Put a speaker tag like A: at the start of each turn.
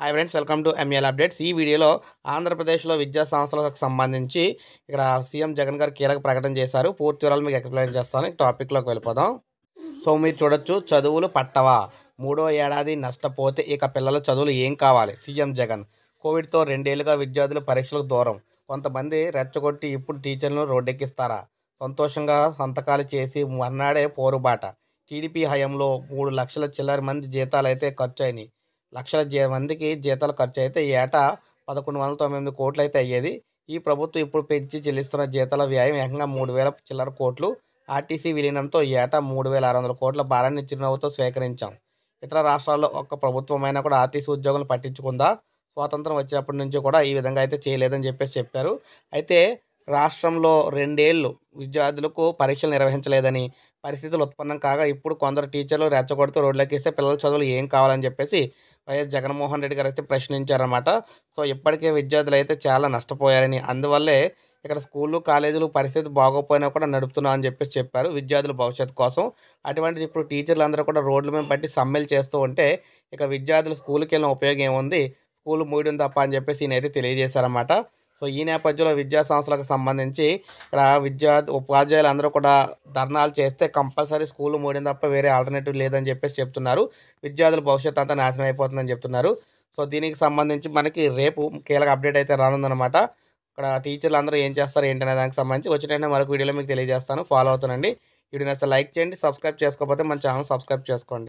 A: hi friends welcome to ML updates ఈ వీడియోలో ఆంధ్రప్రదేశ్లో విద్యా సంస్థలకు సంబంధించి ఇక్కడ సీఎం జగన్ గారు కీలక ప్రకటన చేశారు పూర్తి వివరాలు మీకు ఎక్స్ప్లెయిన్ చేస్తాను టాపిక్లోకి వెళ్ళిపోదాం సో మీరు చూడొచ్చు చదువులు పట్టవా మూడో ఏడాది నష్టపోతే ఇక పిల్లల చదువులు ఏం కావాలి సీఎం జగన్ కోవిడ్తో రెండేళ్లుగా విద్యార్థులు పరీక్షలకు దూరం కొంతమంది రెచ్చగొట్టి ఇప్పుడు టీచర్లను రోడ్డెక్కిస్తారా సంతోషంగా సంతకాలు చేసి మర్నాడే పోరుబాట టీడీపీ హయంలో మూడు లక్షల చిల్లర మంది జీతాలు అయితే ఖర్చు అయినాయి లక్షల మందికి జీతాలు ఖర్చు అయితే ఏటా పదకొండు వందల తొంభై ఎనిమిది కోట్లు అయితే అయ్యేది ఈ ప్రభుత్వం ఇప్పుడు పెంచి చెల్లిస్తున్న జీతాల వ్యయం ఏకంగా మూడు వేల చిల్లర కోట్లు ఆర్టీసీ విలీనంతో ఏటా మూడు వేల ఆరు వందల కోట్ల భారాన్ని చిరునవ్వుతో స్వీకరించాం ఇతర రాష్ట్రాల్లో ఒక్క ప్రభుత్వమైనా కూడా ఆర్టీసీ ఉద్యోగులు పట్టించుకుందా స్వాతంత్రం వచ్చినప్పటి నుంచి కూడా ఈ విధంగా అయితే చేయలేదని చెప్పేసి చెప్పారు అయితే రాష్ట్రంలో రెండేళ్ళు విద్యార్థులకు పరీక్షలు నిర్వహించలేదని పరిస్థితులు ఉత్పన్నం కాగా ఇప్పుడు కొందరు టీచర్లు రెచ్చగొడుతూ రోడ్లకి ఇస్తే పిల్లల చదువులు ఏం కావాలని చెప్పేసి వైఎస్ జగన్మోహన్ రెడ్డి గారు అయితే ప్రశ్నించారన్నమాట సో ఇప్పటికే విద్యార్థులు అయితే చాలా నష్టపోయారని అందువల్లే ఇక్కడ స్కూళ్ళు కాలేజీలు పరిస్థితి బాగోపోయినా కూడా నడుపుతున్నా అని చెప్పేసి చెప్పారు విద్యార్థుల భవిష్యత్తు కోసం అటువంటిది ఇప్పుడు టీచర్లు అందరూ కూడా రోడ్ల మీద బట్టి సమ్మెలు చేస్తూ ఉంటే ఇక విద్యార్థులు స్కూల్కి వెళ్ళిన ఉపయోగం ఏముంది స్కూల్ మూయడం తప్ప అని చెప్పేసి అయితే తెలియజేశారన్నమాట సో ఈ నేపథ్యంలో విద్యా సంస్థలకు సంబంధించి ఇక్కడ విద్యా ఉపాధ్యాయులు అందరూ కూడా ధర్నాలు చేస్తే కంపల్సరీ స్కూల్ మూడిన తప్ప వేరే ఆల్టర్నేటివ్ లేదని చెప్పేసి చెప్తున్నారు విద్యార్థుల భవిష్యత్తు అంతా నాశనం అయిపోతుందని చెప్తున్నారు సో దీనికి సంబంధించి మనకి రేపు కీలక అప్డేట్ అయితే రానుందనమాట ఇక్కడ టీచర్లు అందరూ ఏం చేస్తారు ఏంటనే దానికి సంబంధించి వచ్చిన మరొక వీడియోలో మీకు తెలియజేస్తాను ఫాలో అవుతానండి వీడియో నచ్చితే లైక్ చేయండి సబ్స్క్రైబ్ చేసుకోకపోతే మన ఛానల్ సబ్స్క్రైబ్ చేసుకోండి